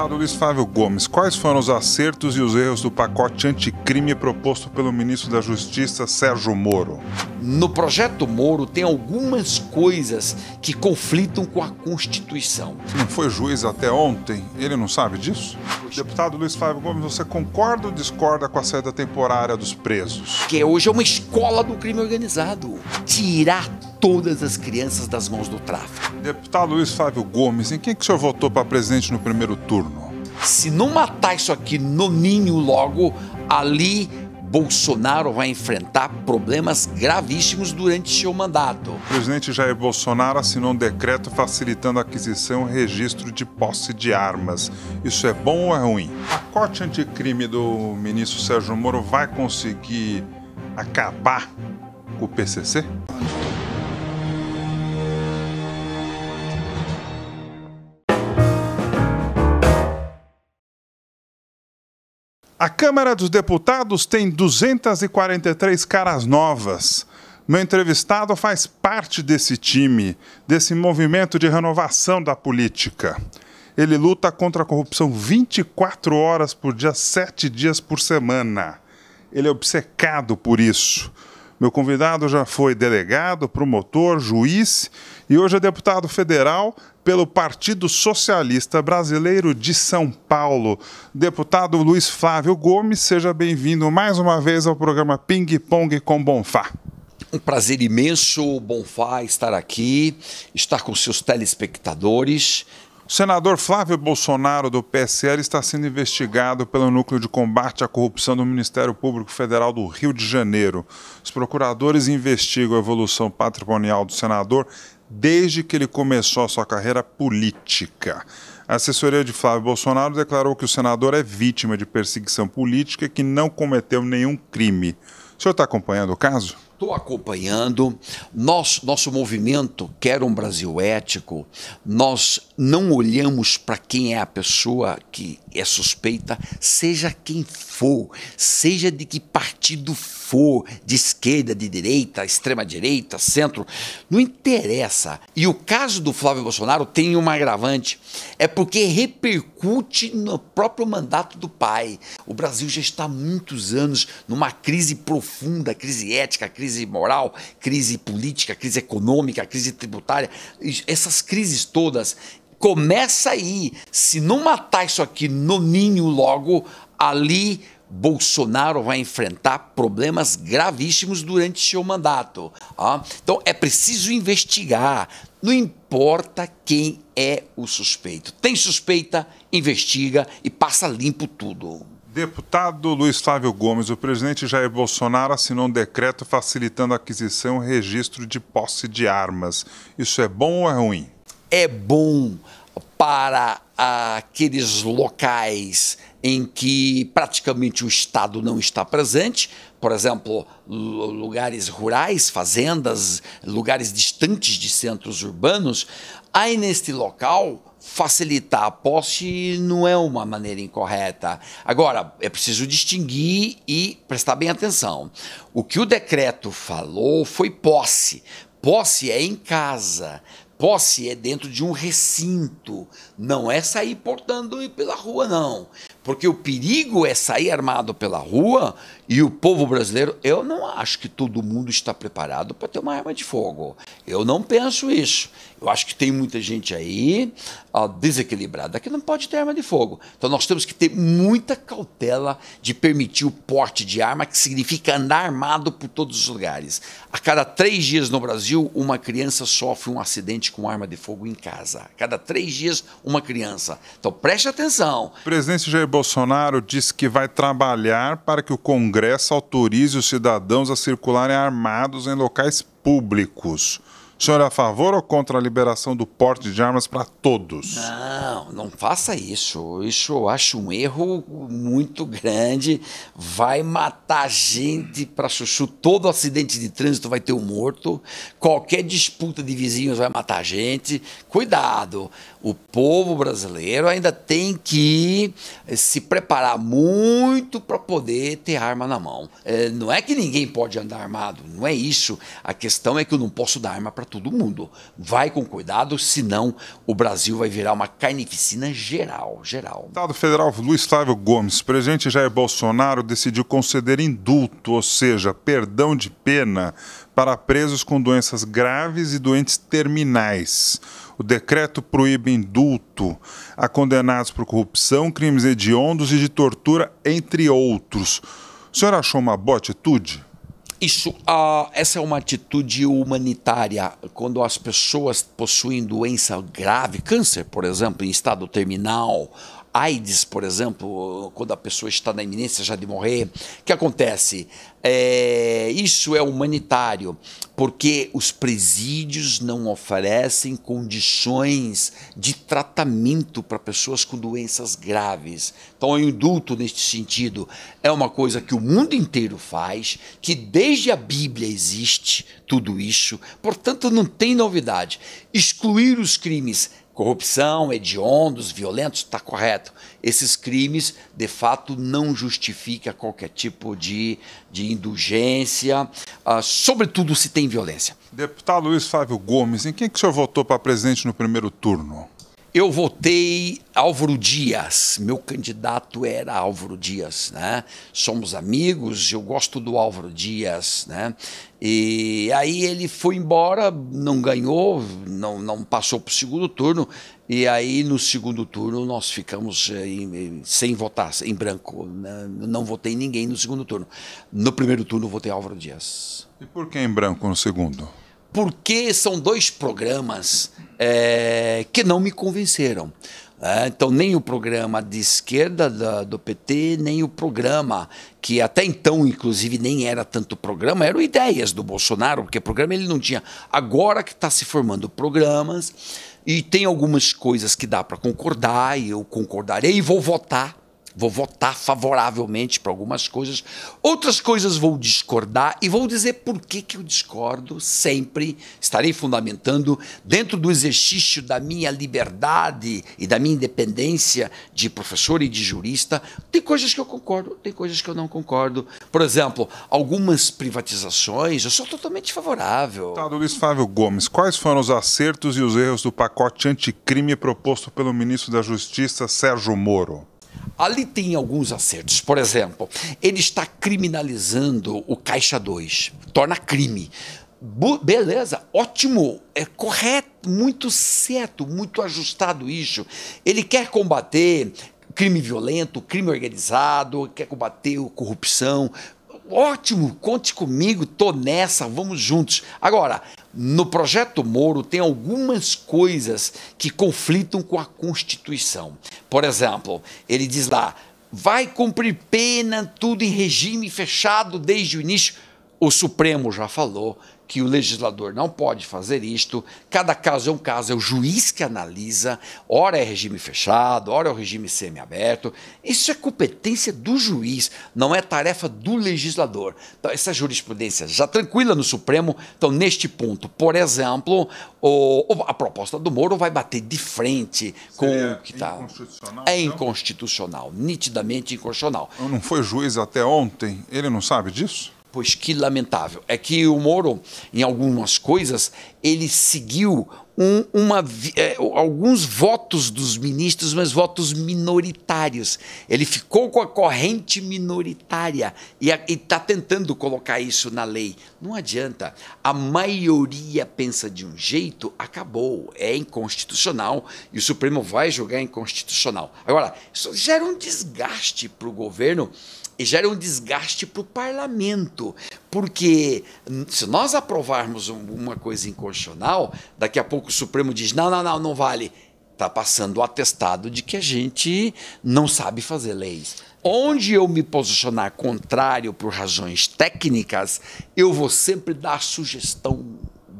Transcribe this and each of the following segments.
Luiz Fábio Gomes, quais foram os acertos e os erros do pacote anticrime proposto pelo ministro da Justiça Sérgio Moro? No projeto Moro tem algumas coisas que conflitam com a Constituição. Não foi juiz até ontem, ele não sabe disso? Deputado Luiz Fábio Gomes, você concorda ou discorda com a saída temporária dos presos? Que hoje é uma escola do crime organizado. Tirar todas as crianças das mãos do tráfico. Deputado Luiz Fábio Gomes, em quem que o senhor votou para presidente no primeiro turno? Se não matar isso aqui no ninho logo, ali Bolsonaro vai enfrentar problemas gravíssimos durante seu mandato. O presidente Jair Bolsonaro assinou um decreto facilitando a aquisição e registro de posse de armas. Isso é bom ou é ruim? O pacote anticrime do ministro Sérgio Moro vai conseguir acabar com o PCC? A Câmara dos Deputados tem 243 caras novas. Meu entrevistado faz parte desse time, desse movimento de renovação da política. Ele luta contra a corrupção 24 horas por dia, 7 dias por semana. Ele é obcecado por isso. Meu convidado já foi delegado, promotor, juiz e hoje é deputado federal pelo Partido Socialista Brasileiro de São Paulo. Deputado Luiz Flávio Gomes, seja bem-vindo mais uma vez ao programa Ping Pong com Bonfá. Um prazer imenso, Bonfá, estar aqui, estar com seus telespectadores. O senador Flávio Bolsonaro, do PSL, está sendo investigado pelo Núcleo de Combate à Corrupção do Ministério Público Federal do Rio de Janeiro. Os procuradores investigam a evolução patrimonial do senador desde que ele começou a sua carreira política. A assessoria de Flávio Bolsonaro declarou que o senador é vítima de perseguição política e que não cometeu nenhum crime. O senhor está acompanhando o caso? estou acompanhando. Nós, nosso movimento quer um Brasil ético. Nós não olhamos para quem é a pessoa que é suspeita, seja quem for, seja de que partido for, de esquerda, de direita, extrema direita, centro, não interessa. E o caso do Flávio Bolsonaro tem uma agravante, é porque repercute no próprio mandato do pai. O Brasil já está há muitos anos numa crise profunda, crise ética, crise crise moral, crise política, crise econômica, crise tributária, essas crises todas. Começa aí. Se não matar isso aqui no ninho logo, ali Bolsonaro vai enfrentar problemas gravíssimos durante seu mandato. Ah? Então é preciso investigar. Não importa quem é o suspeito. Tem suspeita, investiga e passa limpo tudo. Deputado Luiz Flávio Gomes, o presidente Jair Bolsonaro assinou um decreto facilitando a aquisição e registro de posse de armas. Isso é bom ou é ruim? É bom para aqueles locais em que praticamente o Estado não está presente, por exemplo, lugares rurais, fazendas, lugares distantes de centros urbanos, Aí, neste local, facilitar a posse não é uma maneira incorreta. Agora, é preciso distinguir e prestar bem atenção. O que o decreto falou foi posse. Posse é em casa. Posse é dentro de um recinto, não é sair portando e pela rua, não. Porque o perigo é sair armado pela rua e o povo brasileiro, eu não acho que todo mundo está preparado para ter uma arma de fogo. Eu não penso isso. Eu acho que tem muita gente aí uh, desequilibrada que não pode ter arma de fogo. Então nós temos que ter muita cautela de permitir o porte de arma, que significa andar armado por todos os lugares. A cada três dias no Brasil, uma criança sofre um acidente com arma de fogo em casa. A cada três dias, uma criança. Então preste atenção. O presidente Jair Bolsonaro disse que vai trabalhar para que o Congresso autorize os cidadãos a circularem armados em locais públicos. O senhor é a favor ou contra a liberação do porte de armas para todos? Não, não faça isso. Isso eu acho um erro muito grande. Vai matar gente para chuchu. Todo acidente de trânsito vai ter um morto. Qualquer disputa de vizinhos vai matar gente. Cuidado o povo brasileiro ainda tem que se preparar muito para poder ter arma na mão. É, não é que ninguém pode andar armado, não é isso. A questão é que eu não posso dar arma para todo mundo. Vai com cuidado, senão o Brasil vai virar uma carnificina geral, geral. Estado Federal Luiz Flávio Gomes, presidente Jair Bolsonaro decidiu conceder indulto, ou seja, perdão de pena para presos com doenças graves e doentes terminais. O decreto proíbe indulto a condenados por corrupção, crimes hediondos e de tortura, entre outros. O senhor achou uma boa atitude? Isso, ah, essa é uma atitude humanitária. Quando as pessoas possuem doença grave, câncer, por exemplo, em estado terminal, AIDS, por exemplo, quando a pessoa está na iminência já de morrer, o que acontece? É, isso é humanitário, porque os presídios não oferecem condições de tratamento para pessoas com doenças graves. Então, o indulto, neste sentido, é uma coisa que o mundo inteiro faz, que desde a Bíblia existe tudo isso, portanto, não tem novidade. Excluir os crimes corrupção, hediondos, violentos, está correto. Esses crimes, de fato, não justifica qualquer tipo de, de indulgência, uh, sobretudo se tem violência. Deputado Luiz Flávio Gomes, em quem que o senhor votou para presidente no primeiro turno? Eu votei Álvaro Dias, meu candidato era Álvaro Dias, né? Somos amigos, eu gosto do Álvaro Dias, né? E aí ele foi embora, não ganhou, não, não passou para o segundo turno, e aí no segundo turno nós ficamos eh, em, sem votar, em branco. Né? Não votei ninguém no segundo turno. No primeiro turno votei Álvaro Dias. E por que em branco no segundo? porque são dois programas é, que não me convenceram. É, então, nem o programa de esquerda da, do PT, nem o programa, que até então, inclusive, nem era tanto programa, eram ideias do Bolsonaro, porque programa ele não tinha. Agora que está se formando programas, e tem algumas coisas que dá para concordar, e eu concordarei e vou votar Vou votar favoravelmente para algumas coisas. Outras coisas vou discordar e vou dizer por que, que eu discordo sempre. Estarei fundamentando dentro do exercício da minha liberdade e da minha independência de professor e de jurista. Tem coisas que eu concordo, tem coisas que eu não concordo. Por exemplo, algumas privatizações eu sou totalmente favorável. Deputado tá, Luiz Fábio Gomes, quais foram os acertos e os erros do pacote anticrime proposto pelo ministro da Justiça, Sérgio Moro? Ali tem alguns acertos. Por exemplo, ele está criminalizando o Caixa 2, torna crime. Beleza, ótimo, é correto, muito certo, muito ajustado isso. Ele quer combater crime violento, crime organizado, quer combater a corrupção. Ótimo, conte comigo, tô nessa, vamos juntos. Agora, no projeto Moro tem algumas coisas que conflitam com a Constituição. Por exemplo, ele diz lá: vai cumprir pena tudo em regime fechado desde o início. O Supremo já falou que o legislador não pode fazer isto, cada caso é um caso, é o juiz que analisa, ora é regime fechado, ora é o regime semiaberto. Isso é competência do juiz, não é tarefa do legislador. Então, essa jurisprudência já tranquila no Supremo, então, neste ponto, por exemplo, o, a proposta do Moro vai bater de frente com Seria o que está. Inconstitucional, é inconstitucional, então? nitidamente inconstitucional. Não foi juiz até ontem, ele não sabe disso? Pois que lamentável. É que o Moro, em algumas coisas, ele seguiu um, uma, é, alguns votos dos ministros, mas votos minoritários. Ele ficou com a corrente minoritária e está tentando colocar isso na lei. Não adianta. A maioria pensa de um jeito, acabou. É inconstitucional e o Supremo vai julgar inconstitucional. Agora, isso gera um desgaste para o governo e gera um desgaste para o parlamento, porque hum, se nós aprovarmos uma coisa inconstitucional, daqui a pouco pouco o Supremo diz: não, não, não, não vale. Está passando o atestado de que a gente não sabe fazer leis. Onde eu me posicionar contrário por razões técnicas, eu vou sempre dar sugestão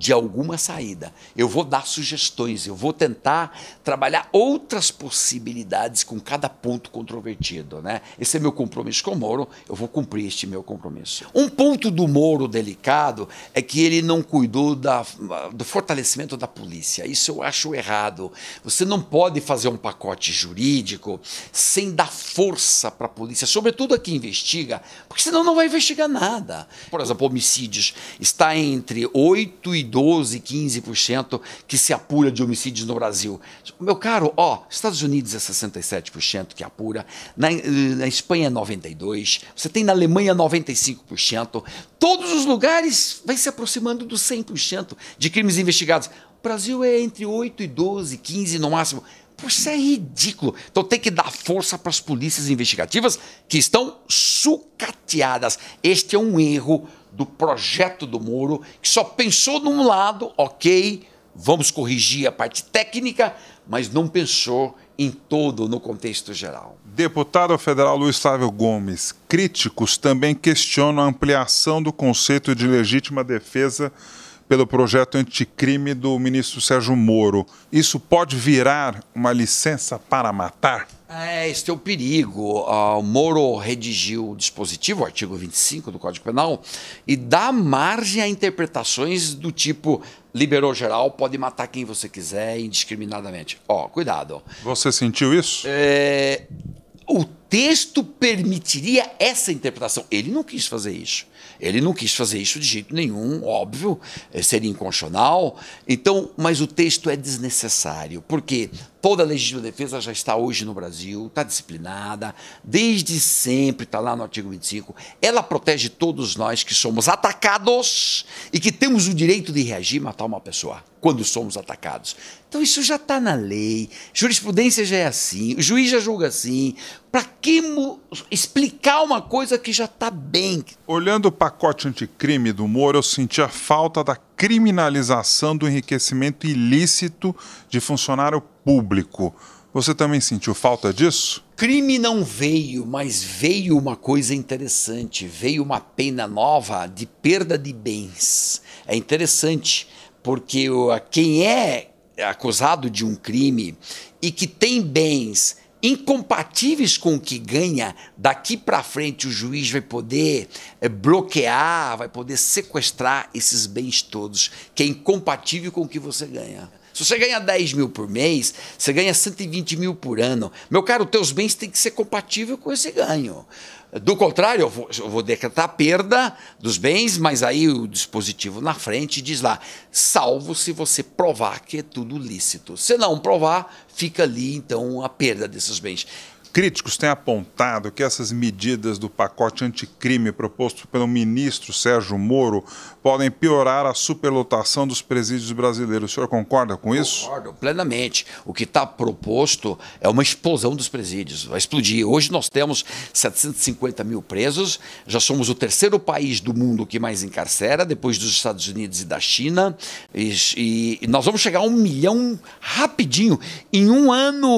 de alguma saída. Eu vou dar sugestões, eu vou tentar trabalhar outras possibilidades com cada ponto controvertido. Né? Esse é meu compromisso com o Moro, eu vou cumprir este meu compromisso. Um ponto do Moro delicado é que ele não cuidou da, do fortalecimento da polícia. Isso eu acho errado. Você não pode fazer um pacote jurídico sem dar força para a polícia, sobretudo a que investiga, porque senão não vai investigar nada. Por exemplo, homicídios está entre 8 e 12, 15% que se apura de homicídios no Brasil. Meu caro, ó, Estados Unidos é 67% que apura, na, eh, na Espanha é 92%, você tem na Alemanha 95%, todos os lugares vai se aproximando do 100% de crimes investigados. O Brasil é entre 8 e 12, 15 no máximo. Isso é ridículo. Então tem que dar força para as polícias investigativas que estão sucateadas. Este é um erro do projeto do Moro, que só pensou num lado, ok, vamos corrigir a parte técnica, mas não pensou em todo no contexto geral. Deputado federal Luiz Sávio Gomes, críticos também questionam a ampliação do conceito de legítima defesa pelo projeto anticrime do ministro Sérgio Moro. Isso pode virar uma licença para matar? É, este é o perigo. Ah, o Moro redigiu o dispositivo, o artigo 25 do Código Penal, e dá margem a interpretações do tipo liberou geral, pode matar quem você quiser indiscriminadamente. Ó, cuidado. Você sentiu isso? É, o texto permitiria essa interpretação. Ele não quis fazer isso. Ele não quis fazer isso de jeito nenhum, óbvio, eh, seria inconstitucional. Então, mas o texto é desnecessário, porque toda a legítima defesa já está hoje no Brasil, está disciplinada, desde sempre está lá no artigo 25. Ela protege todos nós que somos atacados e que temos o direito de reagir e matar uma pessoa quando somos atacados. Então, isso já está na lei, jurisprudência já é assim, o juiz já julga assim. Para que explicar uma coisa que já está bem? Olhando do pacote anticrime do Moro, eu senti a falta da criminalização do enriquecimento ilícito de funcionário público. Você também sentiu falta disso? Crime não veio, mas veio uma coisa interessante. Veio uma pena nova de perda de bens. É interessante, porque quem é acusado de um crime e que tem bens incompatíveis com o que ganha, daqui para frente o juiz vai poder eh, bloquear, vai poder sequestrar esses bens todos, que é incompatível com o que você ganha. Se você ganha 10 mil por mês, você ganha 120 mil por ano. Meu caro, teus bens têm que ser compatível com esse ganho. Do contrário, eu vou, eu vou decretar a perda dos bens, mas aí o dispositivo na frente diz lá, salvo se você provar que é tudo lícito. Se não provar, fica ali então a perda desses bens. Críticos têm apontado que essas medidas do pacote anticrime proposto pelo ministro Sérgio Moro podem piorar a superlotação dos presídios brasileiros. O senhor concorda com isso? Concordo plenamente. O que está proposto é uma explosão dos presídios. Vai explodir. Hoje nós temos 750 mil presos, já somos o terceiro país do mundo que mais encarcera, depois dos Estados Unidos e da China. E, e nós vamos chegar a um milhão rapidinho. Em um ano,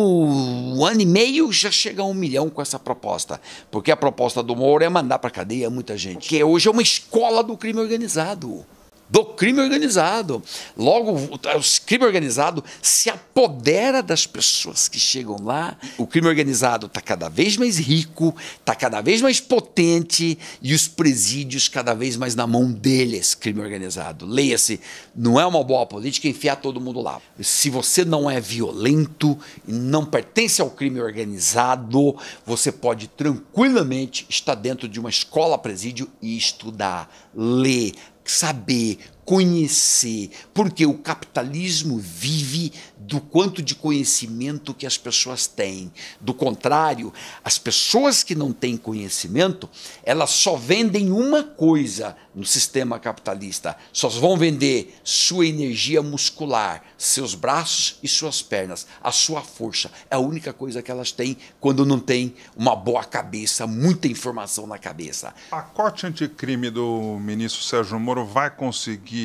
um ano e meio, já chega a um milhão com essa proposta. Porque a proposta do Moro é mandar para cadeia muita gente. Porque hoje é uma escola do crime organizado do crime organizado. Logo, o crime organizado se apodera das pessoas que chegam lá. O crime organizado está cada vez mais rico, está cada vez mais potente e os presídios cada vez mais na mão deles, crime organizado. Leia-se, não é uma boa política enfiar todo mundo lá. Se você não é violento e não pertence ao crime organizado, você pode tranquilamente estar dentro de uma escola presídio e estudar, ler, saber conhecer, porque o capitalismo vive do quanto de conhecimento que as pessoas têm. Do contrário, as pessoas que não têm conhecimento, elas só vendem uma coisa no sistema capitalista. Só vão vender sua energia muscular, seus braços e suas pernas, a sua força. É a única coisa que elas têm quando não têm uma boa cabeça, muita informação na cabeça. Pacote anticrime do ministro Sérgio Moro vai conseguir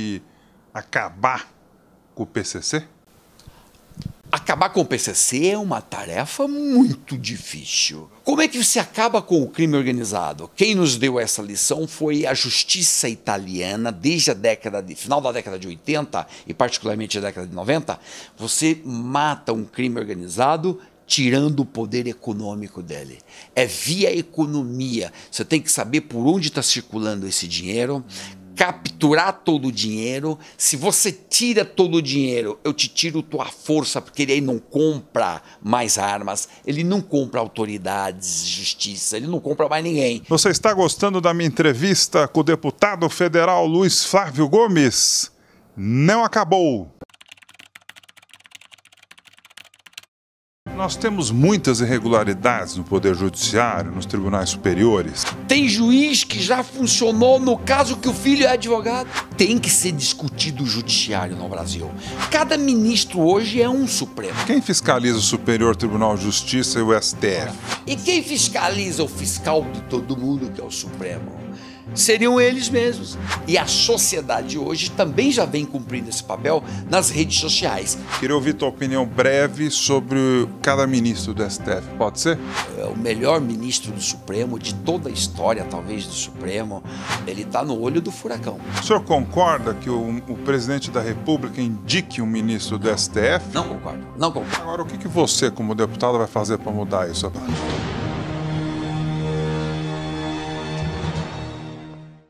acabar com o PCC? Acabar com o PCC é uma tarefa muito difícil. Como é que se acaba com o crime organizado? Quem nos deu essa lição foi a justiça italiana desde a década de final da década de 80 e particularmente a década de 90. Você mata um crime organizado tirando o poder econômico dele. É via economia. Você tem que saber por onde está circulando esse dinheiro, capturar todo o dinheiro. Se você tira todo o dinheiro, eu te tiro tua força, porque ele aí não compra mais armas, ele não compra autoridades, justiça, ele não compra mais ninguém. Você está gostando da minha entrevista com o deputado federal Luiz Flávio Gomes? Não acabou! Nós temos muitas irregularidades no Poder Judiciário, nos tribunais superiores. Tem juiz que já funcionou no caso que o filho é advogado. Tem que ser discutido o judiciário no Brasil. Cada ministro hoje é um Supremo. Quem fiscaliza o Superior Tribunal de Justiça e é o STF? E quem fiscaliza o fiscal de todo mundo, que é o Supremo? seriam eles mesmos. E a sociedade hoje também já vem cumprindo esse papel nas redes sociais. Queria ouvir tua opinião breve sobre cada ministro do STF, pode ser? É o melhor ministro do Supremo, de toda a história, talvez, do Supremo. Ele está no olho do furacão. O senhor concorda que o, o presidente da República indique um ministro do STF? Não concordo, não concordo. Agora, o que, que você, como deputado, vai fazer para mudar isso?